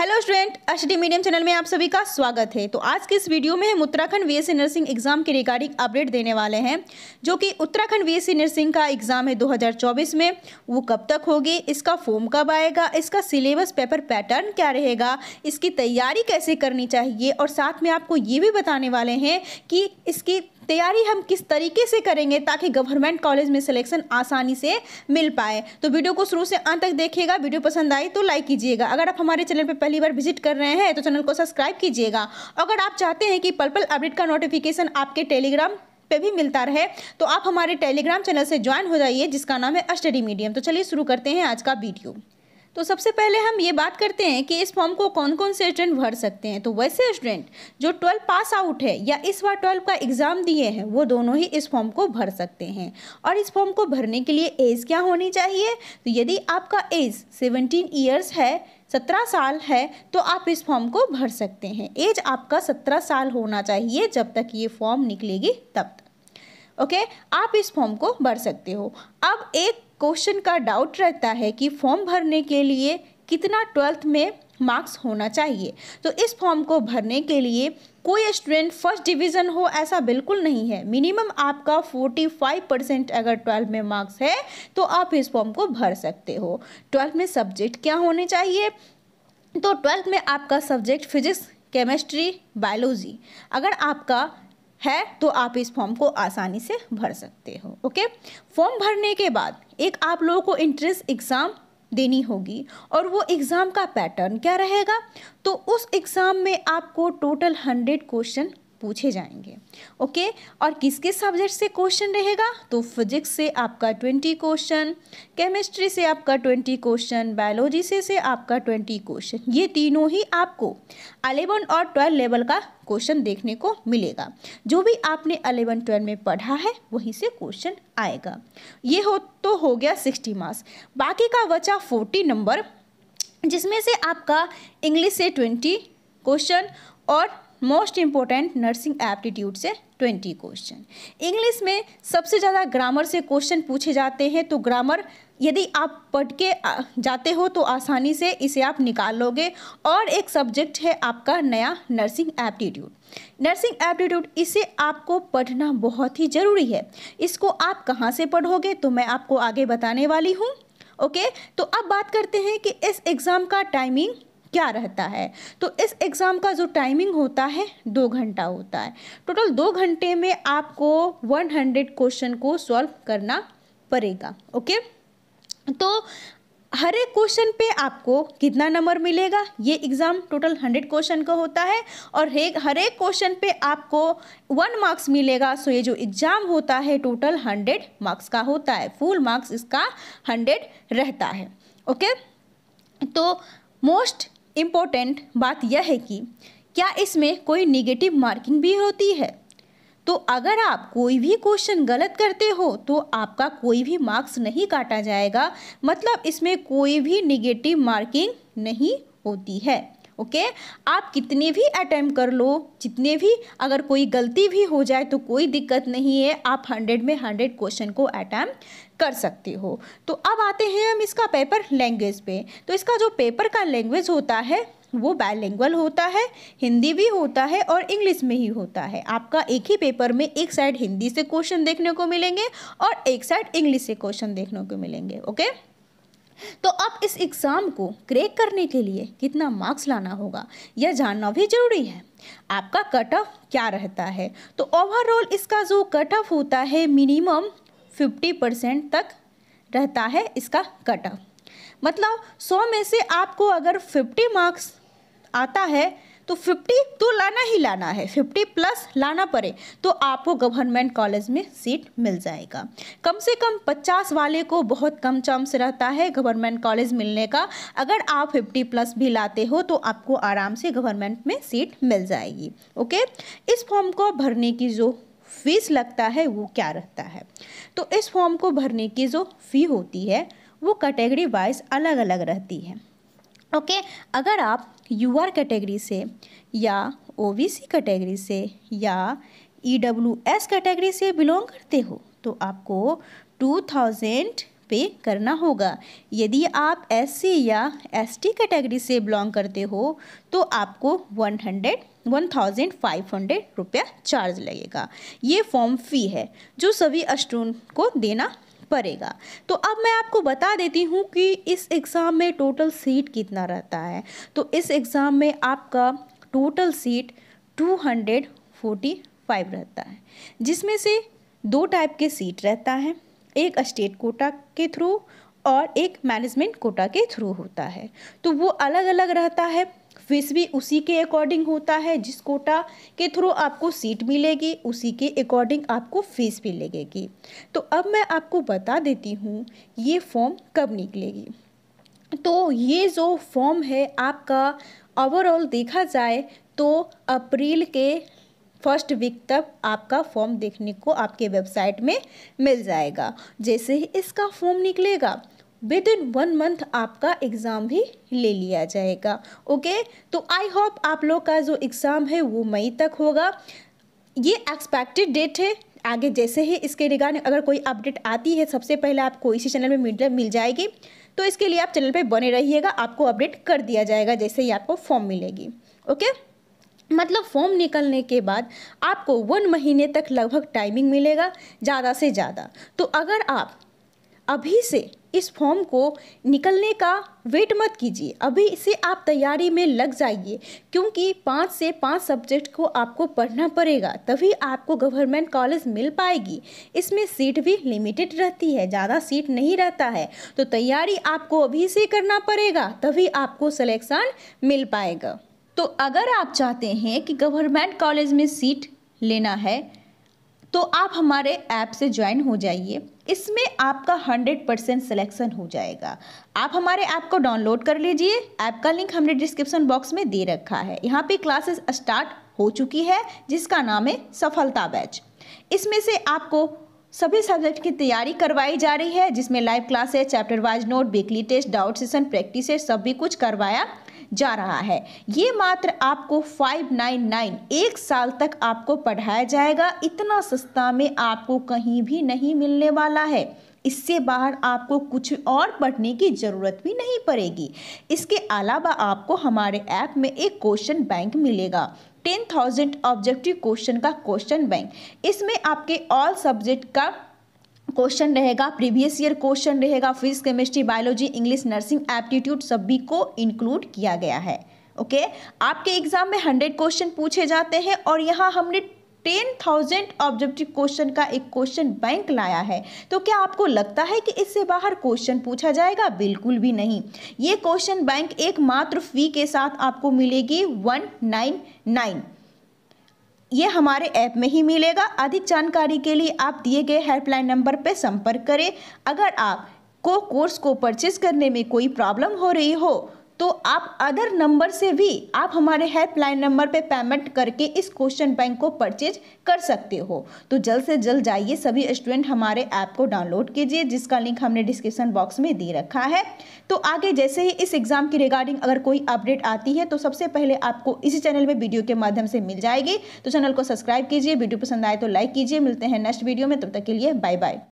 Hello student H medium channel में आप सभी का स्वागत है तो आज के इस वीडियो में हम उत्तराखंड वीएससी नर्सिंग एग्जाम के रिगार्डिंग अपडेट देने वाले हैं जो कि उत्तराखंड वीएससी नर्सिंग का एग्जाम है 2024 में वो कब तक होगी इसका फॉर्म कब आएगा इसका सिलेबस पेपर पैटर्न क्या रहेगा इसकी तैयारी कैसे करनी चाहिए और साथ में आपको ये भी बताने वाले हैं कि इसकी तैयारी हम किस तरीके से करेंगे ताकि गवर्नमेंट कॉलेज में सिलेक्शन आसानी से मिल पाए तो वीडियो को शुरू से अंत तक देखिएगा वीडियो पसंद आई तो लाइक कीजिएगा अगर आप हमारे चैनल पर पहली बार विजिट कर रहे हैं तो चैनल को सब्सक्राइब कीजिएगा अगर आप चाहते हैं कि पल पल अपडेट का नोटिफिकेशन आपके टेलीग्राम पे भी मिलता रहे तो आप हमारे टेलीग्राम चैनल से ज्वाइन हो जाइए जिसका नाम है स्टडी मीडियम तो चलिए शुरू करते हैं आज का वीडियो तो सबसे पहले हम ये बात करते हैं कि इस फॉर्म को कौन कौन से स्टूडेंट भर सकते हैं तो वैसे स्टूडेंट जो ट्वेल्व पास आउट है या इस बार ट्वेल्व का एग्ज़ाम दिए हैं वो दोनों ही इस फॉर्म को भर सकते हैं और इस फॉर्म को भरने के लिए एज क्या होनी चाहिए तो यदि आपका एज सेवनटीन ईयर्स है सत्रह साल है तो आप इस फॉर्म को भर सकते हैं एज आपका सत्रह साल होना चाहिए जब तक ये फॉर्म निकलेगी तब तक ओके आप इस फॉर्म को भर सकते हो अब एक क्वेश्चन का डाउट रहता है कि फॉर्म भरने के लिए कितना ट्वेल्थ में मार्क्स होना चाहिए तो इस फॉर्म को भरने के लिए कोई स्टूडेंट फर्स्ट डिवीज़न हो ऐसा बिल्कुल नहीं है मिनिमम आपका 45 परसेंट अगर ट्वेल्थ में मार्क्स है तो आप इस फॉर्म को भर सकते हो ट्वेल्थ में सब्जेक्ट क्या होने चाहिए तो ट्वेल्थ में आपका सब्जेक्ट फिजिक्स केमिस्ट्री बायोलॉजी अगर आपका है तो आप इस फॉर्म को आसानी से भर सकते हो ओके फॉर्म भरने के बाद एक आप लोगों को इंट्रेंस एग्ज़ाम देनी होगी और वो एग्ज़ाम का पैटर्न क्या रहेगा तो उस एग्ज़ाम में आपको टोटल हंड्रेड क्वेश्चन पूछे जाएंगे ओके और किस किस सब्जेक्ट से क्वेश्चन रहेगा तो फिजिक्स से आपका ट्वेंटी क्वेश्चन केमिस्ट्री से आपका ट्वेंटी क्वेश्चन बायोलॉजी से से आपका ट्वेंटी क्वेश्चन ये तीनों ही आपको अलेवन और ट्वेल्व लेवल का क्वेश्चन देखने को मिलेगा जो भी आपने अलेवन ट्वेल्व में पढ़ा है वहीं से क्वेश्चन आएगा ये हो तो हो गया सिक्सटी मार्क्स बाकी का बचा फोर्टी नंबर जिसमें से आपका इंग्लिश से ट्वेंटी क्वेश्चन और मोस्ट इम्पोर्टेंट नर्सिंग एप्टीट्यूड से ट्वेंटी क्वेश्चन इंग्लिश में सबसे ज़्यादा ग्रामर से क्वेश्चन पूछे जाते हैं तो ग्रामर यदि आप पढ़ के जाते हो तो आसानी से इसे आप निकाल लोगे और एक सब्जेक्ट है आपका नया नर्सिंग एप्टीट्यूड नर्सिंग एप्टीट्यूड इसे आपको पढ़ना बहुत ही ज़रूरी है इसको आप कहाँ से पढ़ोगे तो मैं आपको आगे बताने वाली हूँ ओके तो अब बात करते हैं कि इस एग्ज़ाम का टाइमिंग क्या रहता है तो इस एग्ज़ाम का जो टाइमिंग होता है दो घंटा होता है टोटल दो घंटे में आपको 100 क्वेश्चन को सॉल्व करना पड़ेगा ओके तो हर एक क्वेश्चन पे आपको कितना नंबर मिलेगा ये एग्ज़ाम टोटल हंड्रेड क्वेश्चन का होता है और हर एक क्वेश्चन पे आपको वन मार्क्स मिलेगा सो ये जो एग्ज़ाम होता है टोटल हंड्रेड मार्क्स का होता है फुल मार्क्स इसका हंड्रेड रहता है ओके तो मोस्ट इम्पोर्टेंट बात यह है कि क्या इसमें कोई निगेटिव मार्किंग भी होती है तो अगर आप कोई भी क्वेश्चन गलत करते हो तो आपका कोई भी मार्क्स नहीं काटा जाएगा मतलब इसमें कोई भी निगेटिव मार्किंग नहीं होती है ओके आप कितने भी अटैम्प्ट कर लो जितने भी अगर कोई गलती भी हो जाए तो कोई दिक्कत नहीं है आप हंड्रेड में हंड्रेड क्वेश्चन को अटैम्प्ट कर सकते हो तो अब आते हैं हम इसका पेपर लैंग्वेज पे तो इसका जो पेपर का लैंग्वेज होता है वो बायलैंग्वल होता है हिंदी भी होता है और इंग्लिश में ही होता है आपका एक ही पेपर में एक साइड हिंदी से क्वेश्चन देखने को मिलेंगे और एक साइड इंग्लिश से क्वेश्चन देखने को मिलेंगे ओके तो अब इस एग्ज़ाम को क्रैक करने के लिए कितना मार्क्स लाना होगा यह जानना भी जरूरी है आपका कट ऑफ क्या रहता है तो ओवरऑल इसका जो कट ऑफ होता है मिनिमम 50 परसेंट तक रहता है इसका कट ऑफ मतलब 100 में से आपको अगर 50 मार्क्स आता है तो 50 तो लाना ही लाना है 50 प्लस लाना पड़े तो आपको गवर्नमेंट कॉलेज में सीट मिल जाएगा कम से कम 50 वाले को बहुत कम चांस रहता है गवर्नमेंट कॉलेज मिलने का अगर आप 50 प्लस भी लाते हो तो आपको आराम से गवर्नमेंट में सीट मिल जाएगी ओके इस फॉर्म को भरने की जो फीस लगता है वो क्या रहता है तो इस फॉर्म को भरने की जो फ़ी होती है वो कैटेगरी वाइज अलग अलग रहती है ओके okay? अगर आप यू आर कैटेगरी से या ओ बी सी कैटेगरी से या ई डब्ल्यू एस कैटेगरी से बिलोंग करते हो तो आपको टू थाउजेंड पे करना होगा यदि आप एस सी या एस टी कैटेगरी से बिलोंग करते हो तो आपको one hundred one thousand five hundred रुपया चार्ज लगेगा ये फॉर्म फ़ी है जो सभी स्टूडेंट को देना पड़ेगा तो अब मैं आपको बता देती हूँ कि इस एग्ज़ाम में टोटल सीट कितना रहता है तो इस एग्ज़ाम में आपका टोटल सीट 245 रहता है जिसमें से दो टाइप के सीट रहता है एक स्टेट कोटा के थ्रू और एक मैनेजमेंट कोटा के थ्रू होता है तो वो अलग अलग रहता है फीस भी उसी के अकॉर्डिंग होता है जिस कोटा के थ्रू आपको सीट मिलेगी उसी के अकॉर्डिंग आपको फीस भी लगेगी तो अब मैं आपको बता देती हूँ ये फॉर्म कब निकलेगी तो ये जो फॉर्म है आपका ओवरऑल देखा जाए तो अप्रैल के फर्स्ट वीक तक आपका फॉर्म देखने को आपके वेबसाइट में मिल जाएगा जैसे ही इसका फॉर्म निकलेगा विद इन वन मंथ आपका एग्ज़ाम भी ले लिया जाएगा ओके तो आई होप आप लोग का जो एग्ज़ाम है वो मई तक होगा ये एक्सपेक्टेड डेट है आगे जैसे ही इसके रिगार्डिंग अगर कोई अपडेट आती है सबसे पहले आपको इसी चैनल में मिल जाएगी तो इसके लिए आप चैनल पे बने रहिएगा आपको अपडेट कर दिया जाएगा जैसे ही आपको फॉर्म मिलेगी ओके मतलब फॉर्म निकलने के बाद आपको वन महीने तक लगभग टाइमिंग मिलेगा ज़्यादा से ज़्यादा तो अगर आप अभी से इस फॉर्म को निकलने का वेट मत कीजिए अभी से आप तैयारी में लग जाइए क्योंकि पाँच से पाँच सब्जेक्ट को आपको पढ़ना पड़ेगा तभी आपको गवर्नमेंट कॉलेज मिल पाएगी इसमें सीट भी लिमिटेड रहती है ज़्यादा सीट नहीं रहता है तो तैयारी आपको अभी से करना पड़ेगा तभी आपको सलेक्शन मिल पाएगा तो अगर आप चाहते हैं कि गवर्नमेंट कॉलेज में सीट लेना है तो आप हमारे ऐप से ज्वाइन हो जाइए इसमें आपका 100 परसेंट सिलेक्शन हो जाएगा आप हमारे ऐप को डाउनलोड कर लीजिए ऐप का लिंक हमने डिस्क्रिप्शन बॉक्स में दे रखा है यहाँ पे क्लासेस स्टार्ट हो चुकी है जिसका नाम है सफलता बैच इसमें से आपको सभी सब्जेक्ट की तैयारी करवाई जा रही है जिसमें live classes chapter wise note weekly test doubt session practice सब भी कुछ करवाया जा रहा है ये मात्र आपको 599 एक साल तक आपको पढ़ाया जाएगा इतना सस्ता में आपको कहीं भी नहीं मिलने वाला है इससे बाहर आपको कुछ और पढ़ने की ज़रूरत भी नहीं पड़ेगी इसके अलावा आपको हमारे ऐप में एक क्वेश्चन बैंक मिलेगा टेन थाउजेंड ऑब्जेक्टिव क्वेश्चन का क्वेश्चन बैंक इसमें आपके ऑल सब्जेक्ट का क्वेश्चन रहेगा प्रीवियस ईयर क्वेश्चन रहेगा physics chemistry biology English nursing aptitude सभी को इंक्लूड किया गया है ओके okay? आपके एग्जाम में हंड्रेड क्वेश्चन पूछे जाते हैं और यहाँ हमने टेन थाउजेंड ऑब्जेक्टिव क्वेश्चन का एक क्वेश्चन बैंक लाया है तो क्या आपको लगता है कि इससे बाहर क्वेश्चन पूछा जाएगा बिल्कुल भी नहीं ये क्वेश्चन बैंक एकमात्र फी के साथ आपको मिलेगी वन नाइन नाइन ये हमारे ऐप में ही मिलेगा अधिक जानकारी के लिए आप दिए गए हेल्पलाइन नंबर पर संपर्क करें अगर आप को कोर्स को परचेज करने में कोई प्रॉब्लम हो रही हो तो आप अदर नंबर से भी आप हमारे हेल्पलाइन नंबर पे पेमेंट करके इस क्वेश्चन बैंक को परचेज कर सकते हो तो जल्द से जल्द जाइए सभी स्टूडेंट हमारे ऐप को डाउनलोड कीजिए जिसका लिंक हमने डिस्क्रिप्शन बॉक्स में दे रखा है तो आगे जैसे ही इस एग्ज़ाम की रिगार्डिंग अगर कोई अपडेट आती है तो सबसे पहले आपको इसी चैनल में वीडियो के माध्यम से मिल जाएगी तो चैनल को सब्सक्राइब कीजिए वीडियो पसंद आए तो लाइक कीजिए मिलते हैं नेक्स्ट वीडियो में तब तक के लिए बाय बाय